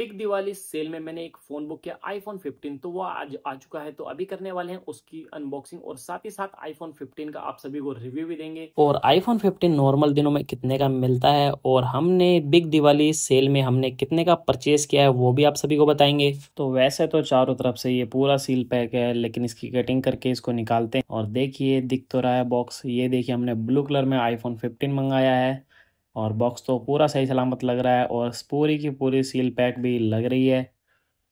pick Diwali cell में मैंने एक फोन बुक किया आईफोन 15 तो वो आज आ चुका है तो अभी करने वाले हैं उसकी अनबॉक्सिंग और साथ ही साथ आईफोन 15 का आप सभी को रिव्यू भी देंगे और आईफोन 15 नॉर्मल दिनों में कितने का मिलता है और हमने बिग दिवाली सेल में हमने कितने का परचेज किया है वो भी आप सभी को बताएंगे तो वैसे तो चारों तरफ से ये पूरा सील पैक है लेकिन इसकी कटिंग करके इसको निकालते हैं और देखिए दिख तो रहा है बॉक्स ये देखिए हमने ब्लू कलर में आईफोन फिफ्टीन मंगाया है और बॉक्स तो पूरा सही सलामत लग रहा है और पूरी की पूरी सील पैक भी लग रही है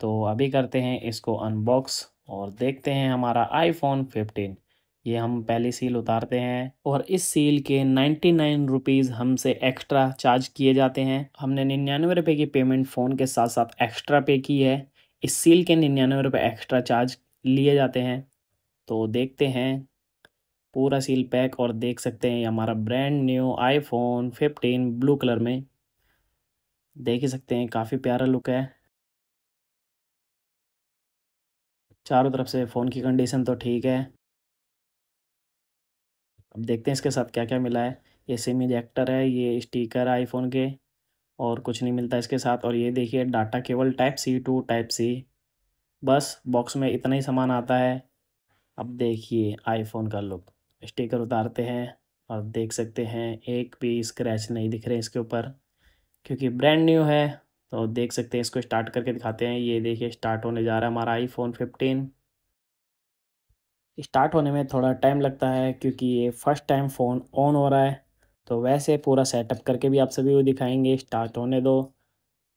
तो अभी करते हैं इसको अनबॉक्स और देखते हैं हमारा आईफोन 15 ये हम पहली सील उतारते हैं और इस सील के नाइन्टी नाइन रुपीज़ हमसे एक्स्ट्रा चार्ज किए जाते हैं हमने निन्यानवे रुपये की पेमेंट फ़ोन के साथ साथ एक्स्ट्रा पे की है इस सील के निन्यानवे रुपये एक्स्ट्रा चार्ज लिए जाते हैं तो देखते हैं पूरा सील पैक और देख सकते हैं हमारा brand new iPhone 15 blue colour में देख ही सकते हैं काफ़ी प्यारा लुक है चारों तरफ से फ़ोन की कंडीशन तो ठीक है अब देखते हैं इसके साथ क्या क्या मिला है ये सिम इजेक्टर है ये स्टीकर आईफोन के और कुछ नहीं मिलता इसके साथ और ये देखिए डाटा केवल type C to type C बस बॉक्स में इतना ही सामान आता है अब देखिए आईफोन का लुक स्टिकर उतारते हैं और देख सकते हैं एक भी स्क्रैच नहीं दिख रहे इसके ऊपर क्योंकि ब्रांड न्यू है तो देख सकते हैं इसको स्टार्ट करके दिखाते हैं ये देखिए स्टार्ट होने जा रहा है हमारा आईफोन 15 स्टार्ट होने में थोड़ा टाइम लगता है क्योंकि ये फ़र्स्ट टाइम फ़ोन ऑन हो रहा है तो वैसे पूरा सेटअप करके भी आप सभी को दिखाएंगे स्टार्ट होने दो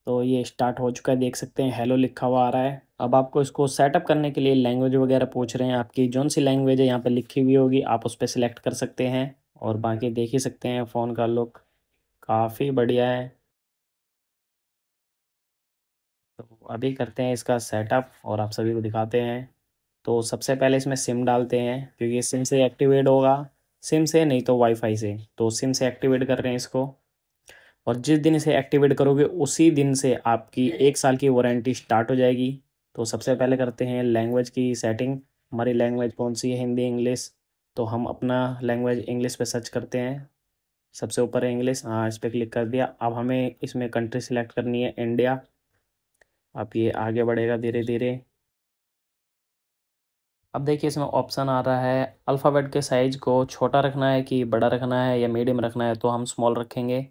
तो ये स्टार्ट हो चुका है देख सकते हैं हेलो लिखा हुआ आ रहा है अब आपको इसको सेटअप करने के लिए लैंग्वेज वगैरह पूछ रहे हैं आपकी जौन सी लैंग्वेज है यहाँ पर लिखी हुई होगी आप उस पर सिलेक्ट कर सकते हैं और बाकी देख ही सकते हैं फ़ोन का लुक काफ़ी बढ़िया है तो अभी करते हैं इसका सेटअप और आप सभी को दिखाते हैं तो सबसे पहले इसमें सिम डालते हैं क्योंकि सिम से एक्टिवेट होगा सिम से नहीं तो वाईफाई से तो सिम से एक्टिवेट कर रहे हैं इसको और जिस दिन इसे एक्टिवेट करोगे उसी दिन से आपकी एक साल की वारंटी स्टार्ट हो जाएगी तो सबसे पहले करते हैं लैंग्वेज की सेटिंग हमारी लैंग्वेज कौन सी है हिंदी इंग्लिश तो हम अपना लैंग्वेज इंग्लिश पे सर्च करते हैं सबसे ऊपर है इंग्लिश हाँ इस पर क्लिक कर दिया अब हमें इसमें कंट्री सिलेक्ट करनी है इंडिया अब ये आगे बढ़ेगा धीरे धीरे अब देखिए इसमें ऑप्शन आ रहा है अल्फ़ाबेट के साइज़ को छोटा रखना है कि बड़ा रखना है या मीडियम रखना है तो हम स्मॉल रखेंगे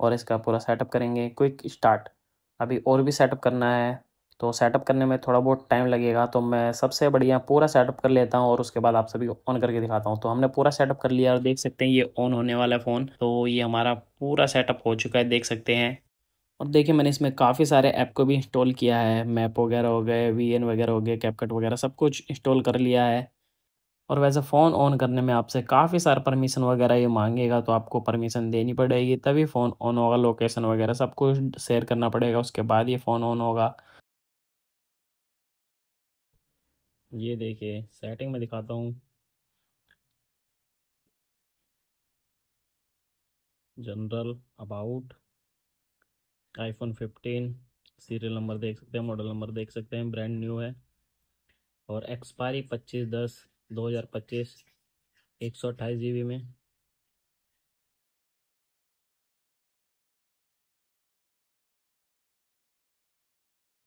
और इसका पूरा सेटअप करेंगे क्विक स्टार्ट अभी और भी सेटअप करना है तो सेटअप करने में थोड़ा बहुत टाइम लगेगा तो मैं सबसे बढ़िया पूरा सेटअप कर लेता हूँ और उसके बाद आप सभी ऑन करके दिखाता हूँ तो हमने पूरा सेटअप कर लिया और देख सकते हैं ये ऑन होने वाला फ़ोन तो ये हमारा पूरा सेटअप हो चुका है देख सकते हैं और देखिए मैंने इसमें काफ़ी सारे ऐप को भी इंस्टॉल किया है मैप वगैरह हो गए वी वगैरह हो गए कैपकट वगैरह सब कुछ इंस्टॉल कर लिया है और वैसे फ़ोन ऑन करने में आपसे काफ़ी सारा परमिशन वगैरह ये मांगेगा तो आपको परमिशन देनी पड़ेगी तभी फ़ोन ऑन होगा लोकेशन वगैरह सब कुछ शेयर करना पड़ेगा उसके बाद ये फ़ोन ऑन होगा ये देखिए सेटिंग में दिखाता हूँ general about iPhone 15 serial number देख सकते हैं मॉडल नंबर देख सकते हैं ब्रांड न्यू है और एक्सपायरी 25 दस 2025 एक सौ अट्ठाईस जी बी में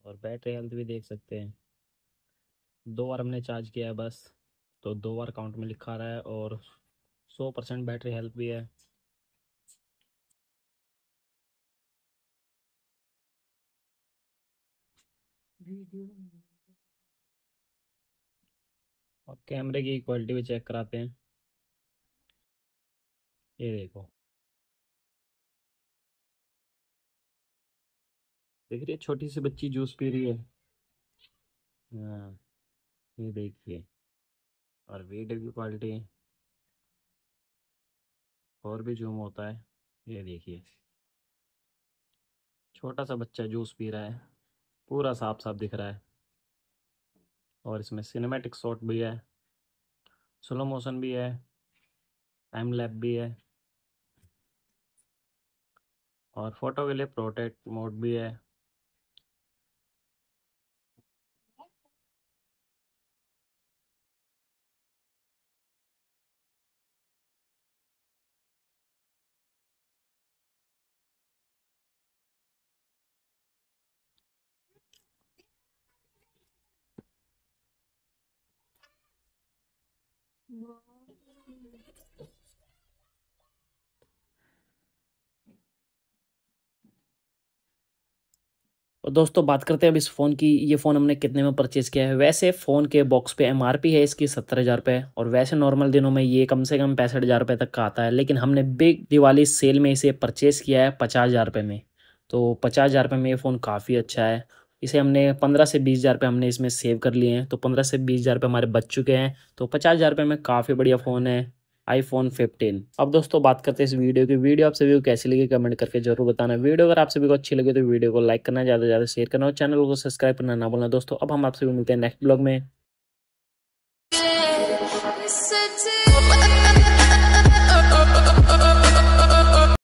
और बैटरी हेल्थ भी देख सकते हैं दो बार हमने चार्ज किया है बस तो दो बार काउंट में लिखा रहा है और सौ परसेंट बैटरी हेल्थ भी है और कैमरे की क्वालिटी भी चेक कराते हैं ये देखो देख रही है छोटी सी बच्ची जूस पी रही है हाँ ये देखिए और वीडियो की क्वालिटी और भी जूम होता है ये देखिए छोटा सा बच्चा जूस पी रहा है पूरा साफ साफ दिख रहा है और इसमें सिनेमैटिक शॉट भी है स्लो मोशन भी है टाइम लैप भी है और फोटो के लिए प्रोटेक्ट मोड भी है और दोस्तों बात करते हैं अब इस फ़ोन की ये फ़ोन हमने कितने में परचेज़ किया है वैसे फ़ोन के बॉक्स पे एमआरपी है इसकी सत्तर हज़ार रुपये और वैसे नॉर्मल दिनों में ये कम से कम पैंसठ हज़ार रुपये तक का आता है लेकिन हमने बिग दिवाली सेल में इसे परचेज़ किया है पचास हज़ार रुपये में तो पचास हज़ार रुपये में ये फ़ोन काफ़ी अच्छा है इसे हमने पंद्रह से बीस हज़ार रुपये हमने इसमें सेव कर लिए हैं तो पंद्रह से बीस हज़ार रुपये हमारे बच चुके हैं तो पचास हज़ार रुपये में काफ़ी बढ़िया फ़ोन है आईफोन 15 अब दोस्तों बात करते हैं इस वीडियो की वीडियो आप सभी को कैसी लगी कमेंट करके जरूर बताना वीडियो अगर आप सभी को अच्छी लगे तो वीडियो को लाइक करना ज़्यादा से ज़्यादा शेयर करना और चैनल को सब्सक्राइब करना ना बोलना दोस्तों अब हम आप सभी मिलते हैं नेक्स्ट ब्लॉग में